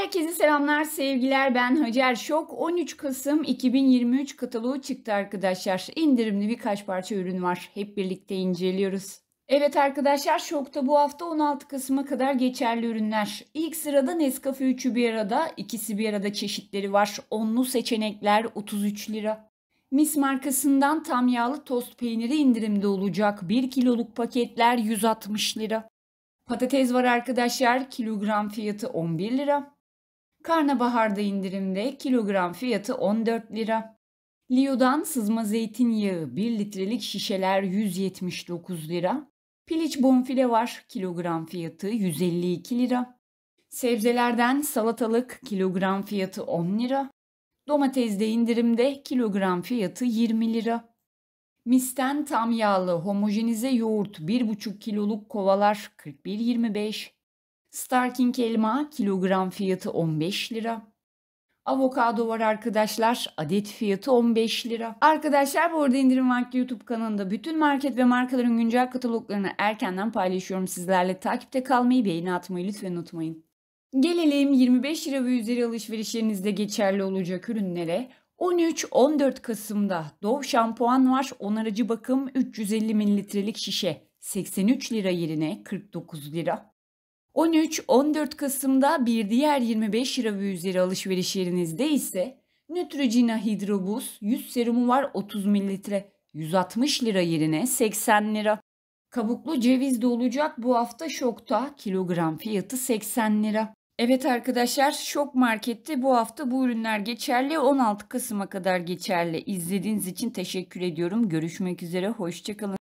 Herkese selamlar, sevgiler. Ben Hacer Şok. 13 Kasım 2023 kataloğu çıktı arkadaşlar. İndirimli birkaç parça ürün var. Hep birlikte inceliyoruz. Evet arkadaşlar Şok'ta bu hafta 16 Kasım'a kadar geçerli ürünler. İlk sırada Nescafe 3'ü bir arada, ikisi bir arada çeşitleri var. Onlu seçenekler 33 lira. Mis markasından tam yağlı tost peyniri indirimde olacak. 1 kiloluk paketler 160 lira. Patates var arkadaşlar. Kilogram fiyatı 11 lira. Karnabaharda indirimde kilogram fiyatı 14 lira. Liyo'dan sızma zeytinyağı 1 litrelik şişeler 179 lira. Piliç bonfile var kilogram fiyatı 152 lira. Sebzelerden salatalık kilogram fiyatı 10 lira. Domates de indirimde kilogram fiyatı 20 lira. Misten tam yağlı homojenize yoğurt 1,5 kiloluk kovalar 41.25. Starking elma kilogram fiyatı 15 lira. Avokado var arkadaşlar. Adet fiyatı 15 lira. Arkadaşlar bu arada indirim vakti YouTube kanalında bütün market ve markaların güncel kataloglarını erkenden paylaşıyorum sizlerle. Takipte kalmayı, beğeni atmayı lütfen unutmayın. Gelelim 25 lira ve üzeri alışverişlerinizde geçerli olacak ürünlere. 13-14 Kasım'da Dove şampuan var. Onarıcı bakım 350 mililitrelik şişe. 83 lira yerine 49 lira. 13-14 Kasım'da bir diğer 25 lira ve üzeri alışveriş yerinizde ise Neutrogena Hidrobus 100 serumu var 30 ml 160 lira yerine 80 lira. Kabuklu ceviz de olacak bu hafta şokta kilogram fiyatı 80 lira. Evet arkadaşlar Şok Market'te bu hafta bu ürünler geçerli 16 Kasım'a kadar geçerli. İzlediğiniz için teşekkür ediyorum. Görüşmek üzere hoşçakalın.